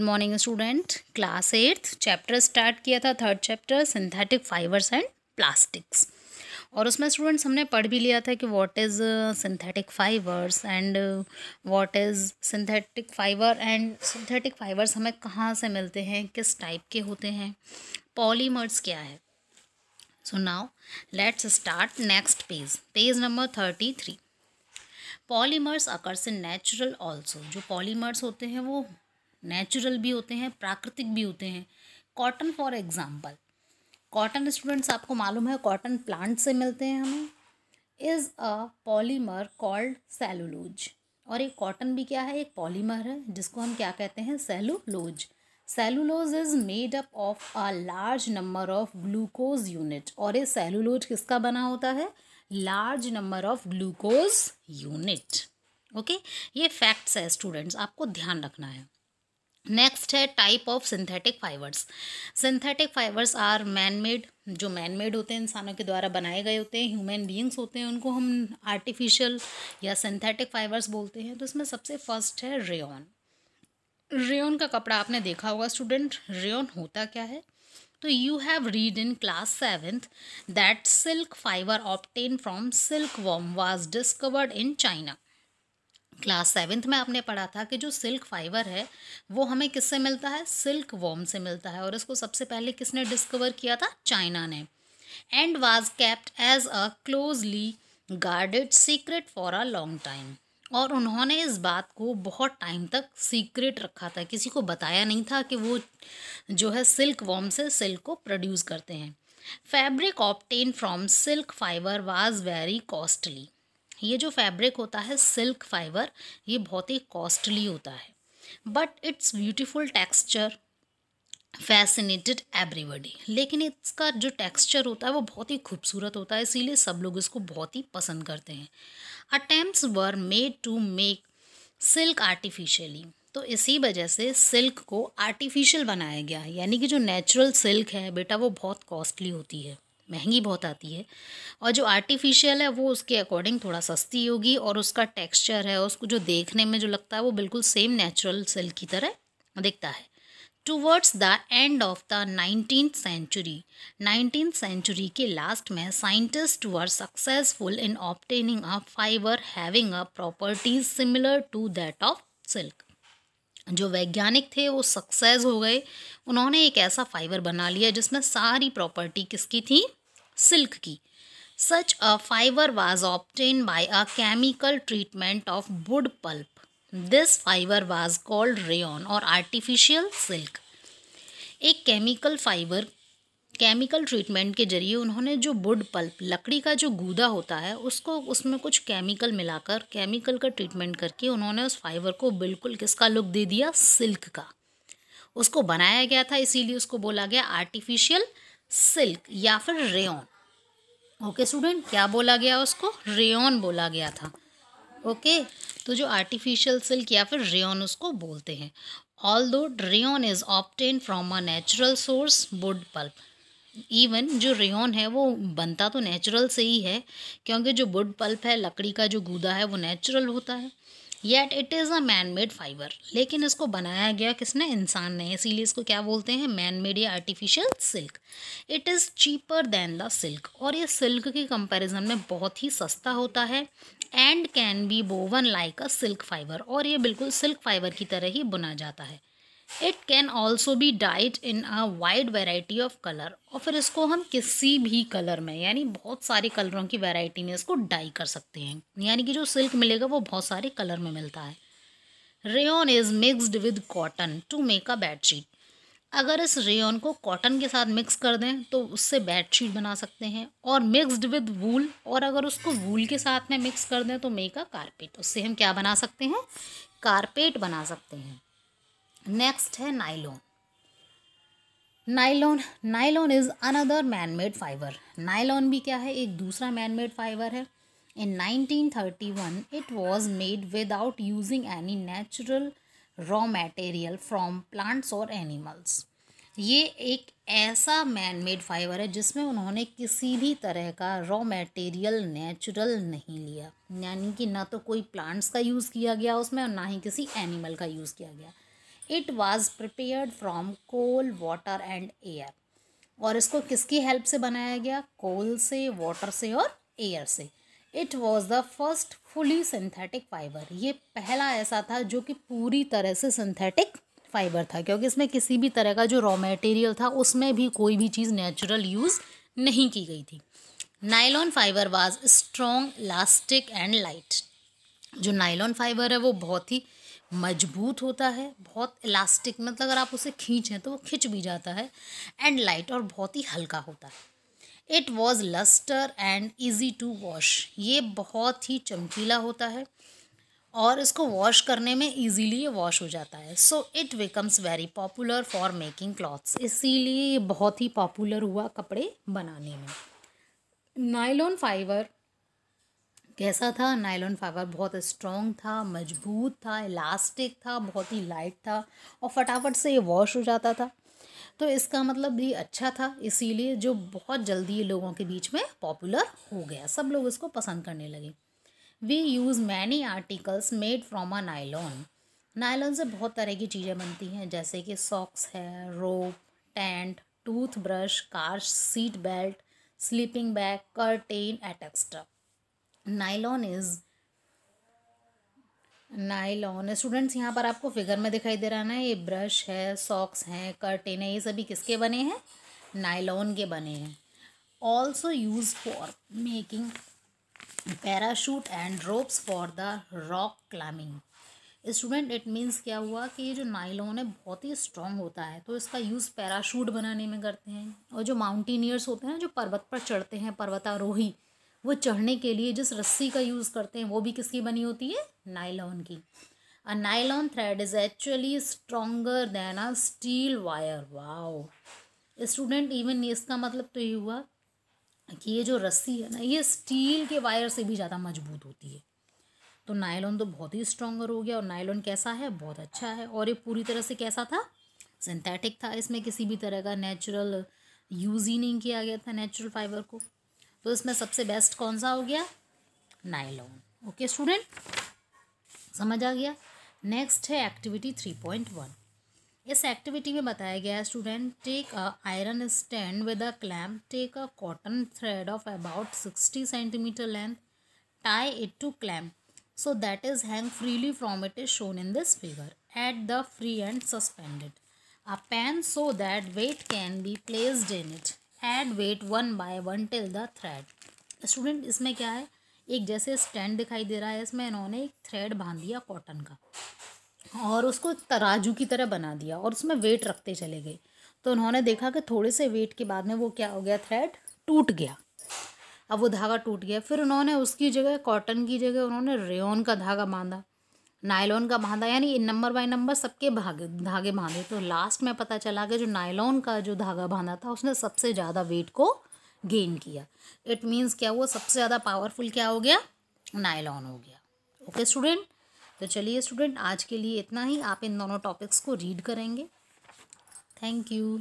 good morning student class eighth chapter start किया था third chapter synthetic fibres and plastics और उसमें students हमने पढ़ भी लिया था कि what is synthetic fibres and what is synthetic fibre and synthetic fibres हमें कहाँ से मिलते हैं किस टाइप के होते हैं पॉलीमर्स क्या है so now let's start next page page number thirty three polymers occurs in natural also जो पॉलीमर्स होते हैं वो नेचुरल भी होते हैं प्राकृतिक भी होते हैं cotton for example cotton students आपको मालूम है कॉटन प्लांट से मिलते हैं हमें is a polymer called cellulose और एक कॉटन भी क्या है एक पॉलीमर है जिसको हम क्या कहते हैं cellulose cellulose is made up of a large number of glucose unit और ये सेलुलोज किसका बना होता है large number of glucose unit okay ये फैक्ट्स है स्टूडेंट्स आपको ध्यान रखना है नेक्स्ट है type of synthetic fibres synthetic fibres are man made जो मैन मेड होते हैं इंसानों के द्वारा बनाए गए होते हैं ह्यूमन बीइंग्स होते हैं उनको हम आर्टिफिशियल या सिंथेटिक फाइबर्स बोलते हैं तो इसमें सबसे फर्स्ट है रेन रेन का कपड़ा आपने देखा होगा स्टूडेंट रेन होता क्या है तो you have read in class seventh that silk fibre obtained from silk worm was discovered in China class seventh में आपने पढ़ा था कि जो सिल्क फाइबर है वो हमें किससे मिलता है सिल्क वॉम से मिलता है और इसको सबसे पहले किसने डिस्कवर किया था चाइना ने and was kept as a closely guarded secret for a long time और उन्होंने इस बात को बहुत टाइम तक सीक्रेट रखा था किसी को बताया नहीं था कि वो जो है सिल्क वॉम से सिल्क को प्रोड्यूस करते हैं fabric obtained from silk fibre was very costly ये जो फैब्रिक होता है सिल्क फाइबर ये बहुत ही कॉस्टली होता है but it's beautiful texture fascinated everybody लेकिन इसका जो टेक्स्चर होता है वो बहुत ही खूबसूरत होता है इसीलिए सब लोग इसको बहुत ही पसंद करते हैं attempt were made to make silk artificially तो इसी वजह से सिल्क को आर्टिफिशियल बनाया गया यानी कि जो नेचुरल सिल्क है बेटा वो बहुत कॉस्टली होती है महंगी बहुत आती है और जो आर्टिफिशियल है वो उसके अकॉर्डिंग थोड़ा सस्ती होगी और उसका टेक्सचर है उसको जो देखने में जो लगता है वो बिल्कुल सेम नेचुरल सिल्क की तरह दिखता है towards the end of the nineteen century nineteen century के लास्ट में scientist were successful in obtaining a fibre having a properties similar to that of silk जो वैज्ञानिक थे वो सक्सेस हो गए उन्होंने एक ऐसा फाइबर बना लिया जिसमें सारी प्रॉपर्टी किसकी थी सिल्क की such a fibre was obtain by a chemical treatment of wood pulp this fibre was called rayon और आर्टिफिशियल सिल्क एक केमिकल फाइबर केमिकल ट्रीटमेंट के जरिए उन्होंने जो वुड पल्प लकड़ी का जो गूदा होता है उसको उसमें कुछ केमिकल मिलाकर केमिकल का ट्रीटमेंट करके उन्होंने उस फाइबर को बिल्कुल किसका लुक दे दिया सिल्क का उसको बनाया गया था इसीलिए उसको बोला गया आर्टिफिशियल सिल्क या फिर रेन ओके स्टूडेंट क्या बोला गया उसको रेन बोला गया था ओके तो जो आर्टिफिशियल सिल्क या फिर रेन उसको बोलते हैं although rayon is obtain from a natural source wood pulp even जो रेन है वो बनता तो नेचुरल से ही है क्योंकि जो वुड पल्प है लकड़ी का जो गूदा है वो नेचुरल होता है yet it is a man made fibre लेकिन इसको बनाया गया किसने इंसान ने इसीलिए इसको क्या बोलते हैं मैन मेड या artificial silk it is cheaper than the silk और ये सिल्क के कंपैरिजन में बहुत ही सस्ता होता है and can be woven like a silk fibre और ये बिल्कुल सिल्क फाइबर की तरह ही बुना जाता है it can also be dyed in a wide variety of colour और फिर इसको हम किसी भी कलर में यानी बहुत सारे कलरों की वेराइटी में इसको डाई कर सकते हैं यानी कि जो सिल्क मिलेगा वो बहुत सारे कलर में मिलता है rayon is mixed with cotton to make a bedsheet अगर इस रेन को कॉटन के साथ मिक्स कर दें तो उससे बेडशीट बना सकते हैं और मिक्सड विद वूल और अगर उसको वूल के साथ में मिक्स कर दें तो मेक अ कारपेट उससे हम क्या बना सकते हैं कारपेट बना सकते हैं नेक्स्ट है nylon nylon nylon is another man made fibre nylon भी क्या है एक दूसरा मैन मेड फाइबर है in 1931 it was made without using any natural raw material from plants और एनिमल्स ये एक ऐसा मैन मेड फाइबर है जिसमें उन्होंने किसी भी तरह का रॉ मटेरियल नेचुरल नहीं लिया यानी कि ना तो कोई प्लांट्स का यूज़ किया गया उसमें और ना ही किसी एनिमल का यूज़ किया गया it was prepared from coal water and air और इसको किसकी हेल्प से बनाया गया कोल से वाटर से और एयर से it was the first fully synthetic fibre ये पहला ऐसा था जो कि पूरी तरह से सिंथेटिक फाइबर था क्योंकि इसमें किसी भी तरह का जो रॉ मटेरियल था उसमें भी कोई भी चीज़ नेचुरल यूज़ नहीं की गई थी nylon fibre was strong elastic and light जो नाइलॉन फाइबर है वो बहुत ही मजबूत होता है बहुत इलास्टिक मतलब अगर आप उसे खींचें तो वो खिंच भी जाता है एंड लाइट और बहुत ही हल्का होता है it was lustre and easy to wash ये बहुत ही चमकीला होता है और इसको वॉश करने में ईजीली ये वॉश हो जाता है so it becomes very popular for making clothes इसीलिए ये बहुत ही पॉपुलर हुआ कपड़े बनाने में नाइलॉन फाइबर कैसा था नायलॉन फाइबर बहुत स्ट्रॉन्ग था मजबूत था इलास्टिक था बहुत ही लाइट था और फटाफट से ये वॉश हो जाता था तो इसका मतलब भी अच्छा था इसीलिए जो बहुत जल्दी लोगों के बीच में पॉपुलर हो गया सब लोग इसको पसंद करने लगे we use many articles made from a nylon nylon से बहुत तरह की चीज़ें बनती हैं जैसे कि सॉक्स है rope tent toothbrush car seat belt sleeping bag curtain at nylon is nylon students यहाँ पर आपको फिगर में दिखाई दे रहा ना ये ब्रश है सॉक्स हैं कर्टेन है ये सभी किसके बने हैं नाइलॉन के बने हैं also use for making parachute and ropes for the rock climbing student it means क्या हुआ कि ये जो नाइलॉन है बहुत ही स्ट्रॉन्ग होता है तो इसका यूज़ पैराशूट बनाने में करते हैं और जो माउंटेनियर्स होते हैं जो पर्वत पर चढ़ते हैं पर्वतारोही वो चढ़ने के लिए जिस रस्सी का यूज़ करते हैं वो भी किसकी बनी होती है नाइलॉन की a nylon thread is actually stronger than a steel wire wow student even इसका मतलब तो ये हुआ कि ये जो रस्सी है ना ये स्टील के वायर से भी ज़्यादा मजबूत होती है तो नायलॉन तो बहुत ही स्ट्रोंगर हो गया और नायलॉन कैसा है बहुत अच्छा है और ये पूरी तरह से कैसा था सिंथेटिक था इसमें किसी भी तरह का नेचुरल यूज़ ही नहीं किया गया था नेचुरल फाइबर को तो इसमें सबसे बेस्ट कौन सा हो गया नाइलॉन ओके स्टूडेंट समझ आ गया नेक्स्ट है एक्टिविटी थ्री पॉइंट वन इस एक्टिविटी में बताया गया है student take a iron stand with a clamp take a cotton thread of about sixty centimeter length tie it to clamp so that is hang freely from it is shown in this figure at the free end suspended a pan so that weight can be placed in it add weight one by one till the thread student इसमें क्या है एक जैसे stand दिखाई दे रहा है इसमें इन्होंने एक थ्रेड बांध दिया कॉटन का और उसको तराजू की तरह बना दिया और उसमें वेट रखते चले गए तो उन्होंने देखा कि थोड़े से वेट के बाद में वो क्या हो गया थ्रेड टूट गया अब वो धागा टूट गया फिर उन्होंने उसकी जगह कॉटन की जगह उन्होंने रेन का धागा बांधा नायलॉन का बांधा यानी नंबर बाय नंबर सबके भागे धागे बांधे तो लास्ट में पता चला कि जो नायलॉन का जो धागा बांधा था उसने सबसे ज़्यादा वेट को गेन किया इट मीन्स क्या हुआ सबसे ज़्यादा पावरफुल क्या हो गया नायलॉन हो गया ओके स्टूडेंट तो चलिए स्टूडेंट आज के लिए इतना ही आप इन दोनों टॉपिक्स को रीड करेंगे थैंक यू